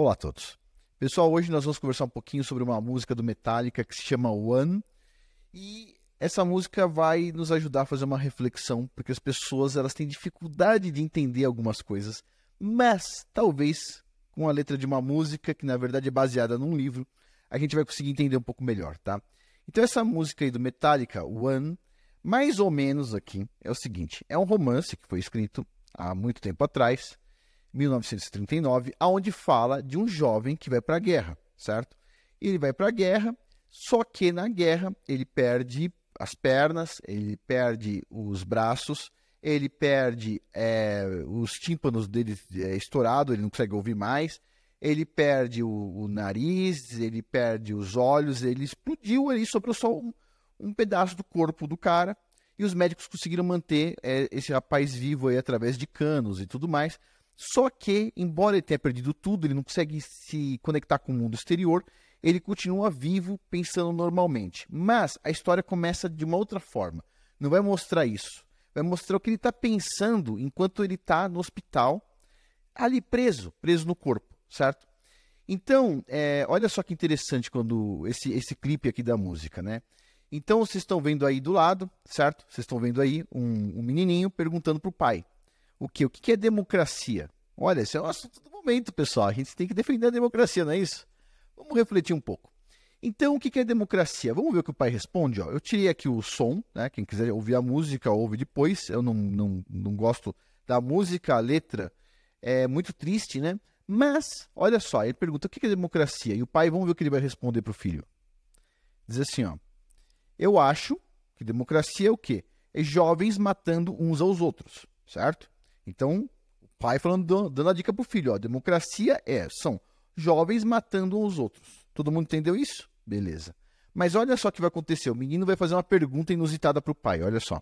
Olá a todos. Pessoal, hoje nós vamos conversar um pouquinho sobre uma música do Metallica que se chama One. E essa música vai nos ajudar a fazer uma reflexão, porque as pessoas elas têm dificuldade de entender algumas coisas, mas talvez com a letra de uma música que na verdade é baseada num livro, a gente vai conseguir entender um pouco melhor, tá? Então essa música aí do Metallica, One, mais ou menos aqui é o seguinte, é um romance que foi escrito há muito tempo atrás 1939, aonde fala de um jovem que vai para a guerra, certo? Ele vai para a guerra, só que na guerra ele perde as pernas, ele perde os braços, ele perde é, os tímpanos dele é, estourado, ele não consegue ouvir mais, ele perde o, o, nariz, ele perde os olhos, ele explodiu ali, sobrou só um, um pedaço do corpo do cara, e os médicos conseguiram manter é, esse rapaz vivo aí através de canos e tudo mais, só que, embora ele tenha perdido tudo, ele não consegue se conectar com o mundo exterior, ele continua vivo, pensando normalmente. Mas a história começa de uma outra forma. Não vai mostrar isso. Vai mostrar o que ele está pensando enquanto ele está no hospital, ali preso, preso no corpo, certo? Então, é, olha só que interessante quando esse, esse clipe aqui da música, né? Então, vocês estão vendo aí do lado, certo? Vocês estão vendo aí um, um menininho perguntando para o pai, o que? O que é democracia? Olha, esse é o assunto do momento, pessoal. A gente tem que defender a democracia, não é isso? Vamos refletir um pouco. Então, o que é democracia? Vamos ver o que o pai responde. Ó. Eu tirei aqui o som, né? quem quiser ouvir a música, ouve depois. Eu não, não, não gosto da música, a letra é muito triste, né? Mas, olha só, ele pergunta o que é democracia? E o pai, vamos ver o que ele vai responder para o filho. Diz assim, ó. Eu acho que democracia é o quê? É jovens matando uns aos outros, certo? Então, o pai falando, dando a dica pro filho, ó, democracia é, são jovens matando uns outros. Todo mundo entendeu isso? Beleza. Mas olha só o que vai acontecer. O menino vai fazer uma pergunta inusitada pro pai, olha só.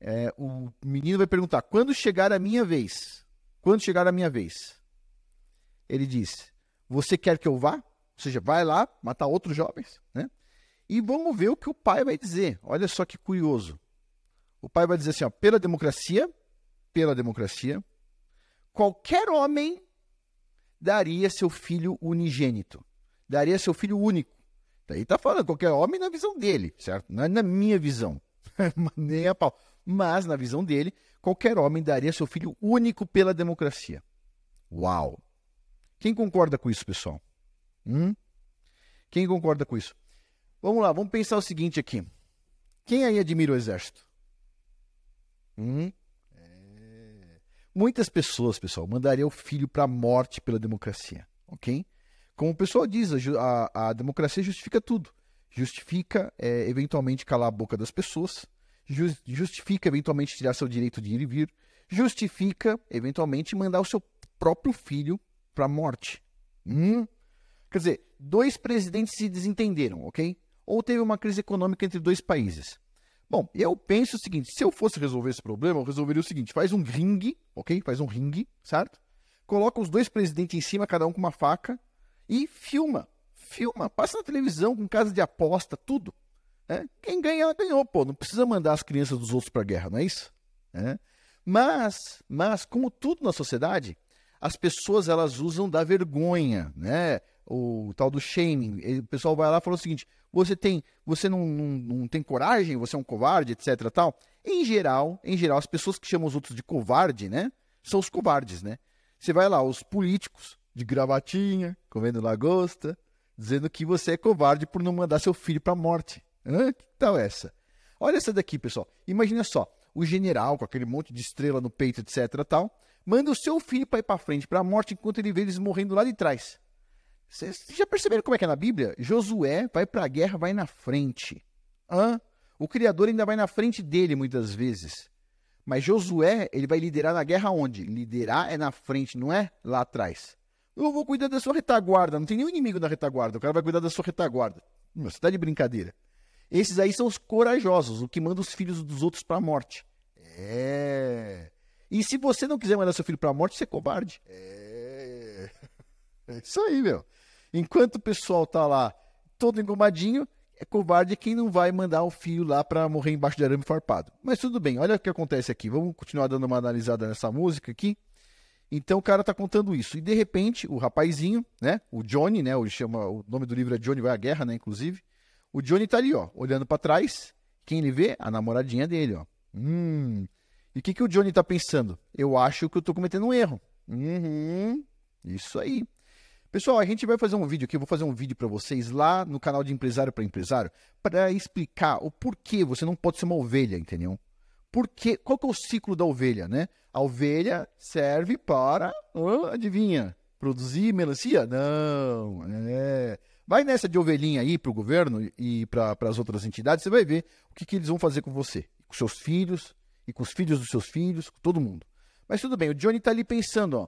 É, o menino vai perguntar: quando chegar a minha vez? Quando chegar a minha vez? Ele diz: Você quer que eu vá? Ou seja, vai lá matar outros jovens, né? E vamos ver o que o pai vai dizer. Olha só que curioso. O pai vai dizer assim: ó, pela democracia, pela democracia, qualquer homem daria seu filho unigênito, daria seu filho único. Daí tá falando qualquer homem na visão dele, certo? Não é na minha visão, nem a pau. Mas na visão dele, qualquer homem daria seu filho único pela democracia. Uau! Quem concorda com isso, pessoal? Hum? Quem concorda com isso? Vamos lá, vamos pensar o seguinte aqui. Quem aí admira o exército? Hum? É... Muitas pessoas, pessoal, mandariam o filho para a morte pela democracia, ok? Como o pessoal diz, a, a, a democracia justifica tudo. Justifica, é, eventualmente, calar a boca das pessoas. justifica, eventualmente, tirar seu direito de ir e vir. Justifica, eventualmente, mandar o seu próprio filho para a morte. Hum? Quer dizer, dois presidentes se desentenderam, ok? Ou teve uma crise econômica entre dois países. Bom, eu penso o seguinte: se eu fosse resolver esse problema, eu resolveria o seguinte: faz um ringue, ok? Faz um ringue, certo? Coloca os dois presidentes em cima, cada um com uma faca, e filma. Filma, passa na televisão, com casa de aposta, tudo. Né? Quem ganhar, ganhou, pô. Não precisa mandar as crianças dos outros pra guerra, não é isso? É. Mas, mas, como tudo na sociedade, as pessoas elas usam da vergonha, né? o tal do shaming. O pessoal vai lá e fala o seguinte: você tem, você não, não, não, tem coragem, você é um covarde, etc. Tal. Em geral, em geral, as pessoas que chamam os outros de covarde, né? São os covardes, né? Você vai lá, os políticos de gravatinha, comendo lagosta, dizendo que você é covarde por não mandar seu filho para a morte. Hã? Que tal essa? Olha essa daqui, pessoal. Imagina só, o general com aquele monte de estrela no peito, etc. Tal, manda o seu filho para ir para frente, para a morte, enquanto ele vê eles morrendo lá de trás. Vocês já perceberam como é que é na Bíblia? Josué vai para a guerra, vai na frente. Hã? O Criador ainda vai na frente dele muitas vezes. Mas Josué, ele vai liderar na guerra onde? Liderar é na frente, não é lá atrás. Eu vou cuidar da sua retaguarda. Não tem nenhum inimigo na retaguarda. O cara vai cuidar da sua retaguarda. Você tá de brincadeira. Esses aí são os corajosos, o que manda os filhos dos outros para a morte. É. E se você não quiser mandar seu filho para a morte, você é covarde. É. É isso aí, meu. Enquanto o pessoal tá lá todo engomadinho, é covarde quem não vai mandar o fio lá para morrer embaixo de arame farpado. Mas tudo bem, olha o que acontece aqui. Vamos continuar dando uma analisada nessa música aqui. Então o cara tá contando isso. E de repente, o rapazinho, né? O Johnny, né? O, chama, o nome do livro é Johnny vai à guerra, né? Inclusive. O Johnny tá ali, ó, olhando para trás. Quem ele vê? A namoradinha dele, ó. Hum. E o que, que o Johnny tá pensando? Eu acho que eu tô cometendo um erro. Uhum. Isso aí. Pessoal, a gente vai fazer um vídeo aqui, eu vou fazer um vídeo para vocês lá no canal de empresário para empresário para explicar o porquê você não pode ser uma ovelha, entendeu? Porque qual que é o ciclo da ovelha, né? A ovelha serve para, oh, adivinha, produzir melancia? Não, é. Vai nessa de ovelhinha aí para o governo e para as outras entidades, você vai ver o que, que eles vão fazer com você, com seus filhos e com os filhos dos seus filhos, com todo mundo. Mas tudo bem, o Johnny está ali pensando, ó,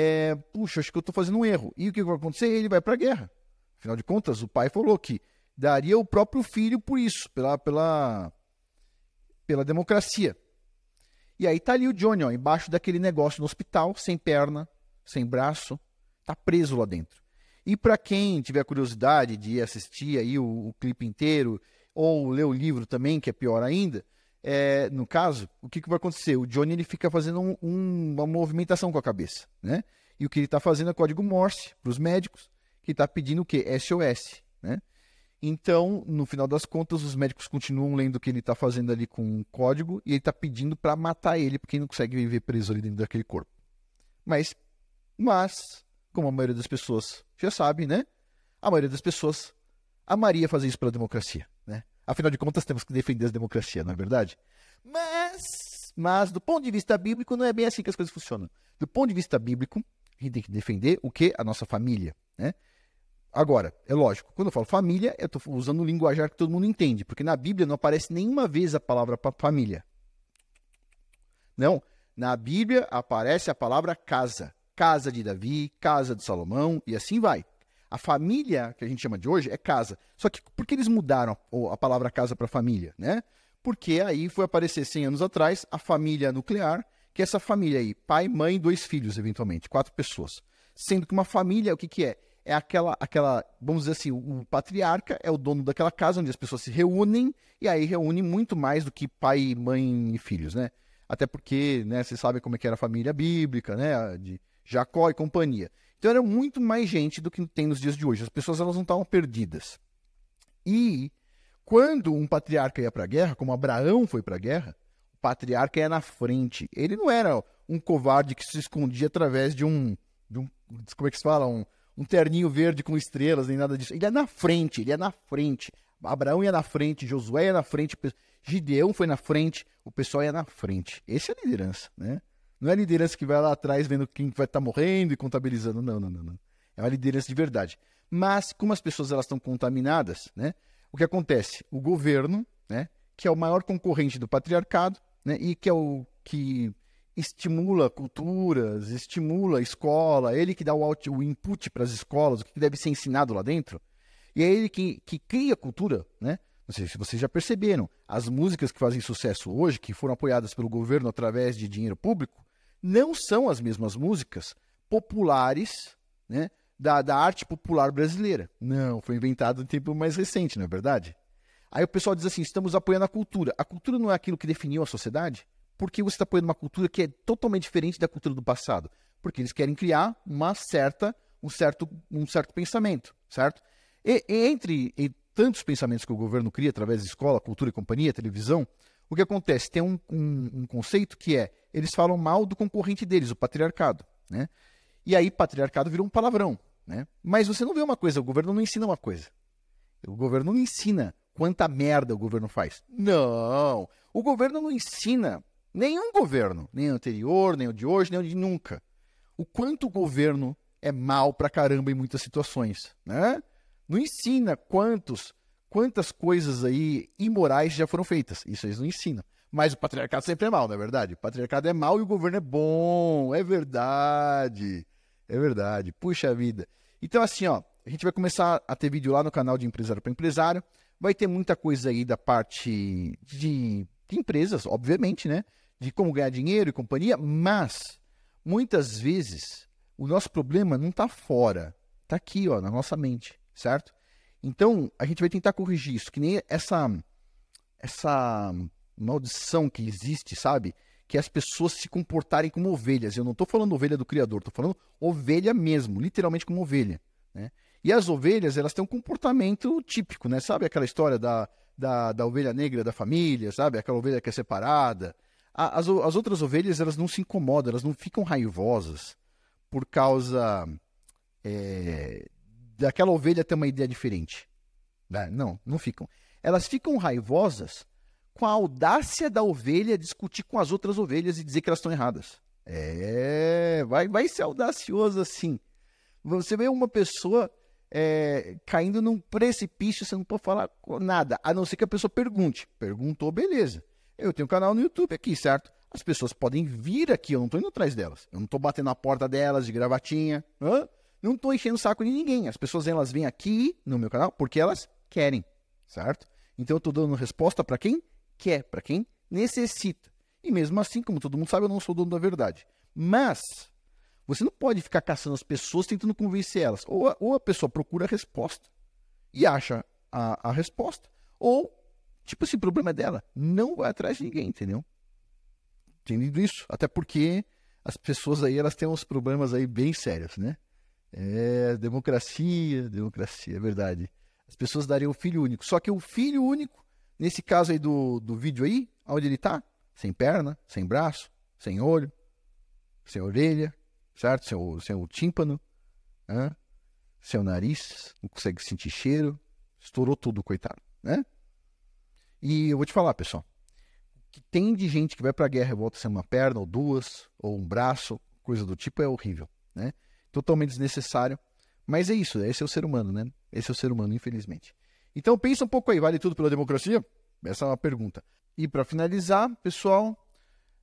é, puxa, acho que eu estou fazendo um erro. E o que vai acontecer? Ele vai para a guerra. Afinal de contas, o pai falou que daria o próprio filho por isso, pela, pela, pela democracia. E aí está ali o Johnny, ó, embaixo daquele negócio no hospital, sem perna, sem braço, tá preso lá dentro. E para quem tiver curiosidade de assistir aí o, o clipe inteiro ou ler o livro também, que é pior ainda, é, no caso, o que, que vai acontecer? O Johnny ele fica fazendo um, um, uma movimentação com a cabeça, né? E o que ele está fazendo é código Morse para os médicos, que está pedindo o quê? SOS, né? Então, no final das contas, os médicos continuam lendo o que ele está fazendo ali com um código e ele está pedindo para matar ele, porque ele não consegue viver preso ali dentro daquele corpo. Mas, mas, como a maioria das pessoas já sabe, né? A maioria das pessoas amaria fazer isso pela democracia. Afinal de contas, temos que defender as democracias, não é verdade? Mas, mas do ponto de vista bíblico, não é bem assim que as coisas funcionam. Do ponto de vista bíblico, a gente tem que defender o que? A nossa família, né? Agora, é lógico, quando eu falo família, eu estou usando um linguajar que todo mundo entende, porque na Bíblia não aparece nenhuma vez a palavra família. Não, na Bíblia aparece a palavra casa. Casa de Davi, casa de Salomão, e assim vai. A família que a gente chama de hoje é casa. Só que por que eles mudaram a, a palavra casa para família, né? Porque aí foi aparecer 100 anos atrás a família nuclear, que é essa família aí, pai, mãe, dois filhos, eventualmente, quatro pessoas. Sendo que uma família, o que, que é? É aquela, aquela, vamos dizer assim, o, o patriarca é o dono daquela casa onde as pessoas se reúnem, e aí reúne muito mais do que pai, mãe e filhos, né? Até porque, né, vocês sabem como é que era a família bíblica, né? De Jacó e companhia. Então era muito mais gente do que tem nos dias de hoje. As pessoas elas não estavam perdidas. E quando um patriarca ia para a guerra, como Abraão foi para a guerra, o patriarca ia na frente. Ele não era um covarde que se escondia através de um, de um como é que se fala, um, um terninho verde com estrelas nem nada disso. Ele ia na frente, ele ia na frente. Abraão ia na frente, Josué ia na frente, Gideão foi na frente, o pessoal ia na frente. Essa é a liderança, né? Não é a liderança que vai lá atrás vendo quem vai estar tá morrendo e contabilizando. Não, não, não, não. É uma liderança de verdade. Mas, como as pessoas elas estão contaminadas, né? O que acontece? O governo, né? Que é o maior concorrente do patriarcado, né? E que é o que estimula culturas, estimula a escola, ele que dá o, out, o input para as escolas, o que deve ser ensinado lá dentro, e é ele que, que cria cultura, né? Não sei se vocês já perceberam, as músicas que fazem sucesso hoje, que foram apoiadas pelo governo através de dinheiro público, não são as mesmas músicas populares né, da, da arte popular brasileira. Não, foi inventado em tempo mais recente, não é verdade? Aí o pessoal diz assim: estamos apoiando a cultura. A cultura não é aquilo que definiu a sociedade? Porque você está apoiando uma cultura que é totalmente diferente da cultura do passado. Porque eles querem criar uma certa, um, certo, um certo pensamento, certo? E, e entre e tantos pensamentos que o governo cria através da escola, cultura e companhia, televisão, o que acontece? Tem um, um, um conceito que é, eles falam mal do concorrente deles, o patriarcado, né? E aí patriarcado virou um palavrão, né? Mas você não vê uma coisa, o governo não ensina uma coisa. O governo não ensina quanta merda o governo faz. Não! O governo não ensina nenhum governo, nem o anterior, nem o de hoje, nem o de nunca. O quanto o governo é mal pra caramba em muitas situações, né? Não ensina quantos quantas coisas aí imorais já foram feitas. Isso eles não ensinam. Mas o patriarcado sempre é mal, não é verdade? O patriarcado é mal e o governo é bom. É verdade. É verdade. Puxa vida. Então, assim, ó, a gente vai começar a ter vídeo lá no canal de empresário para empresário. Vai ter muita coisa aí da parte de, de empresas, obviamente, né? De como ganhar dinheiro e companhia, mas muitas vezes o nosso problema não está fora, está aqui, ó, na nossa mente, certo? Então, a gente vai tentar corrigir isso, que nem essa essa maldição que existe, sabe? Que é as pessoas se comportarem como ovelhas. Eu não estou falando ovelha do criador, estou falando ovelha mesmo, literalmente como ovelha, né? E as ovelhas, elas têm um comportamento típico, né? Sabe aquela história da, da, da ovelha negra da família, sabe? Aquela ovelha que é separada. A, as, as outras ovelhas, elas não se incomodam, elas não ficam raivosas por causa é, daquela ovelha ter uma ideia diferente. Né? Não, não ficam. Elas ficam raivosas com a audácia da ovelha discutir com as outras ovelhas e dizer que elas estão erradas. É, vai, vai ser audacioso assim. Você vê uma pessoa é, caindo num precipício, você não pode falar nada, a não ser que a pessoa pergunte. Perguntou, beleza. Eu tenho um canal no YouTube aqui, certo? As pessoas podem vir aqui, eu não estou indo atrás delas. Eu não estou batendo na porta delas de gravatinha. Hã? Não estou enchendo o saco de ninguém. As pessoas elas vêm aqui no meu canal porque elas querem, certo? Então eu estou dando resposta para quem quer, para quem necessita. E mesmo assim, como todo mundo sabe, eu não sou dono da verdade. Mas você não pode ficar caçando as pessoas tentando convencer elas. Ou a, ou a pessoa procura a resposta e acha a, a resposta, ou, tipo, esse assim, problema é dela. Não vai atrás de ninguém, entendeu? Entendido isso? Até porque as pessoas aí, elas têm uns problemas aí bem sérios, né? É, democracia, democracia, é verdade. As pessoas dariam o filho único. Só que o filho único, nesse caso aí do, do vídeo aí, onde ele tá? Sem perna, sem braço, sem olho, sem orelha, certo? Sem o, sem o tímpano, né? seu nariz, não consegue sentir cheiro, estourou tudo, coitado, né? E eu vou te falar, pessoal, que tem de gente que vai pra guerra e volta sem uma perna, ou duas, ou um braço, coisa do tipo, é horrível, né? totalmente desnecessário. Mas é isso, esse é o ser humano, né? Esse é o ser humano, infelizmente. Então pensa um pouco aí, vale tudo pela democracia? Essa é uma pergunta. E para finalizar, pessoal,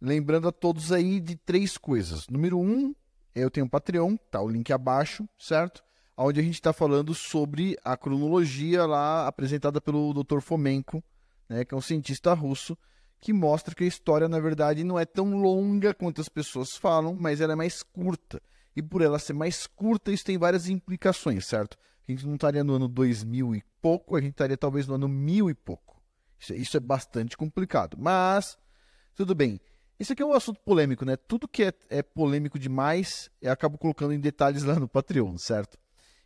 lembrando a todos aí de três coisas. Número um, é, eu tenho um Patreon, tá o link abaixo, certo? Onde a gente está falando sobre a cronologia lá apresentada pelo Dr. Fomenko, né, que é um cientista russo, que mostra que a história, na verdade, não é tão longa quanto as pessoas falam, mas ela é mais curta. E por ela ser mais curta, isso tem várias implicações, certo? A gente não estaria no ano 2000 e pouco, a gente estaria talvez no ano 1000 e pouco. Isso, é, isso é bastante complicado. Mas, tudo bem. Esse aqui é um assunto polêmico, né? Tudo que é, é polêmico demais, eu acabo colocando em detalhes lá no Patreon, certo?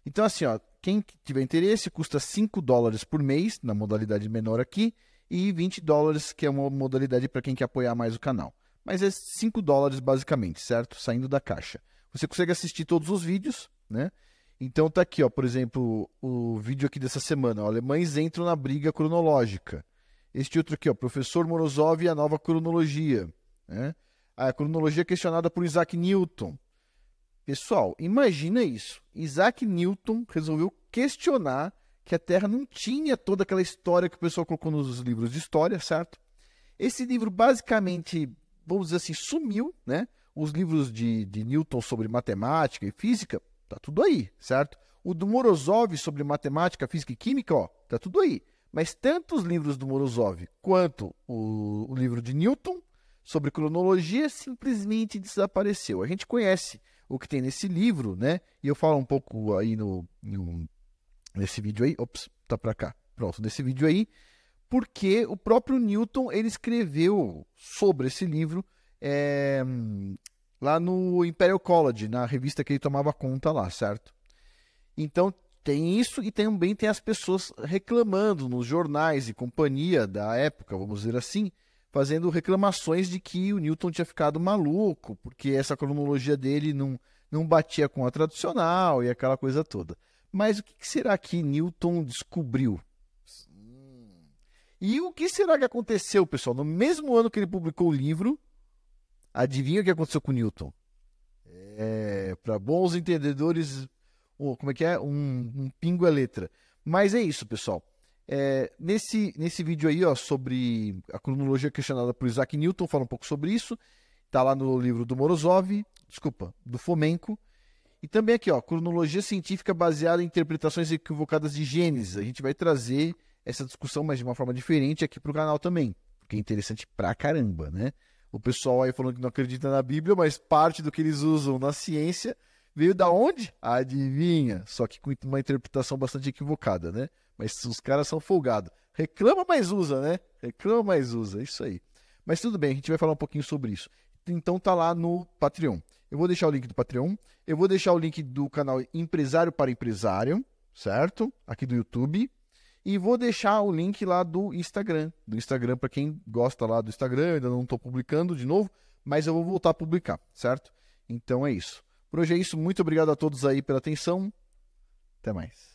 Então, assim, ó, quem tiver interesse, custa 5 dólares por mês, na modalidade menor aqui, e 20 dólares, que é uma modalidade para quem quer apoiar mais o canal. Mas é 5 dólares basicamente, certo? Saindo da caixa. Você consegue assistir todos os vídeos, né? Então tá aqui, ó, por exemplo, o vídeo aqui dessa semana. Ó, Alemães entram na briga cronológica. Este outro aqui, ó, professor Morozov e a nova cronologia. Né? A cronologia é questionada por Isaac Newton. Pessoal, imagina isso. Isaac Newton resolveu questionar que a Terra não tinha toda aquela história que o pessoal colocou nos livros de história, certo? Esse livro basicamente, vamos dizer assim, sumiu, né? os livros de, de Newton sobre matemática e física, tá tudo aí, certo? O do Morozov sobre matemática, física e química, ó, tá tudo aí. Mas tanto os livros do Morozov quanto o, o livro de Newton sobre cronologia simplesmente desapareceu. A gente conhece o que tem nesse livro, né? E eu falo um pouco aí no, no nesse vídeo aí, ops, tá para cá. Pronto, nesse vídeo aí, porque o próprio Newton ele escreveu sobre esse livro é, lá no Imperial College, na revista que ele tomava conta lá, certo? Então tem isso e também tem as pessoas reclamando nos jornais e companhia da época, vamos dizer assim, fazendo reclamações de que o Newton tinha ficado maluco, porque essa cronologia dele não, não batia com a tradicional e aquela coisa toda. Mas o que será que Newton descobriu? Hum. E o que será que aconteceu, pessoal? No mesmo ano que ele publicou o livro, Adivinha o que aconteceu com Newton? É, Para bons entendedores, como é que é? Um, um pingo é letra. Mas é isso, pessoal. É, nesse, nesse vídeo aí, ó, sobre a cronologia questionada por Isaac Newton, fala um pouco sobre isso. Está lá no livro do Morozov, desculpa, do Fomenko. E também aqui, ó, cronologia científica baseada em interpretações equivocadas de gênese. A gente vai trazer essa discussão, mas de uma forma diferente, aqui para o canal também, porque é interessante pra caramba, né? o pessoal aí falando que não acredita na Bíblia, mas parte do que eles usam na ciência veio da onde? Adivinha? Só que com uma interpretação bastante equivocada, né? Mas os caras são folgados. Reclama, mas usa, né? Reclama, mas usa. É isso aí. Mas tudo bem, a gente vai falar um pouquinho sobre isso. Então tá lá no Patreon. Eu vou deixar o link do Patreon. Eu vou deixar o link do canal Empresário para Empresário, certo? Aqui do YouTube. E vou deixar o link lá do Instagram. Do Instagram, para quem gosta lá do Instagram, ainda não estou publicando de novo, mas eu vou voltar a publicar, certo? Então é isso. Por hoje é isso. Muito obrigado a todos aí pela atenção. Até mais.